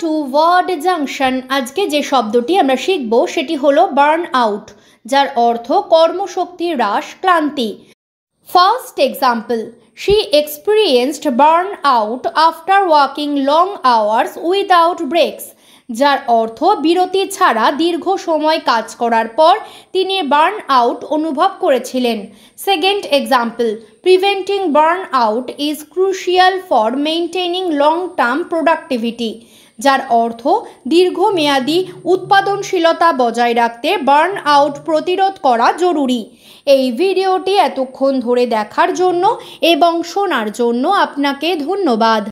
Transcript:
two word junction আজকে যে শব্দটি আমরা শিখব সেটি হলো বার্ন আউট যার অর্থ কর্মশক্তি হ্রাস ক্লান্তি first example she experienced burn out after working long hours without breaks যার অর্থ বিরতি ছাড়া দীর্ঘ সময় কাজ করার পর তিনি বার্ন আউট অনুভব করেছিলেন second example preventing burn out is crucial for maintaining long term productivity যার অর্থ দীর্ঘমেয়াদী উৎপাদনশীলতা বজায় রাখতে বার্ন আউট প্রতিরোধ করা জরুরি এই ভিডিওটি এতক্ষণ ধরে দেখার জন্য এবং শোনার জন্য আপনাকে ধন্যবাদ